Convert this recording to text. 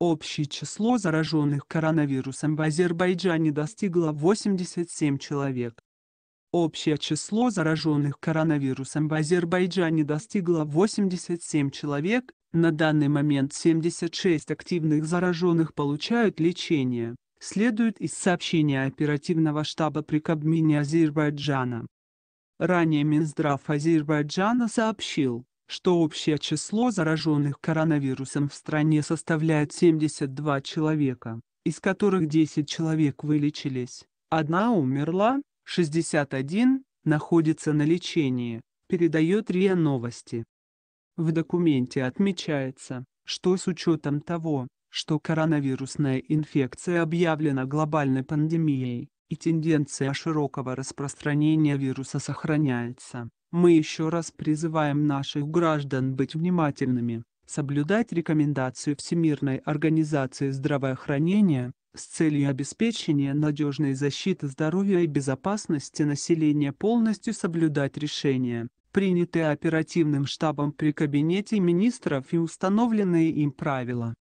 Общее число зараженных коронавирусом в Азербайджане достигло 87 человек. Общее число зараженных коронавирусом в Азербайджане достигло 87 человек, на данный момент 76 активных зараженных получают лечение, следует из сообщения оперативного штаба при Кабмине Азербайджана. Ранее Минздрав Азербайджана сообщил, что общее число зараженных коронавирусом в стране составляет 72 человека, из которых 10 человек вылечились, одна умерла, 61 находится на лечении, передает РИА Новости. В документе отмечается, что с учетом того, что коронавирусная инфекция объявлена глобальной пандемией, и тенденция широкого распространения вируса сохраняется. Мы еще раз призываем наших граждан быть внимательными, соблюдать рекомендации Всемирной организации здравоохранения с целью обеспечения надежной защиты здоровья и безопасности населения полностью соблюдать решения, принятые оперативным штабом при Кабинете министров и установленные им правила.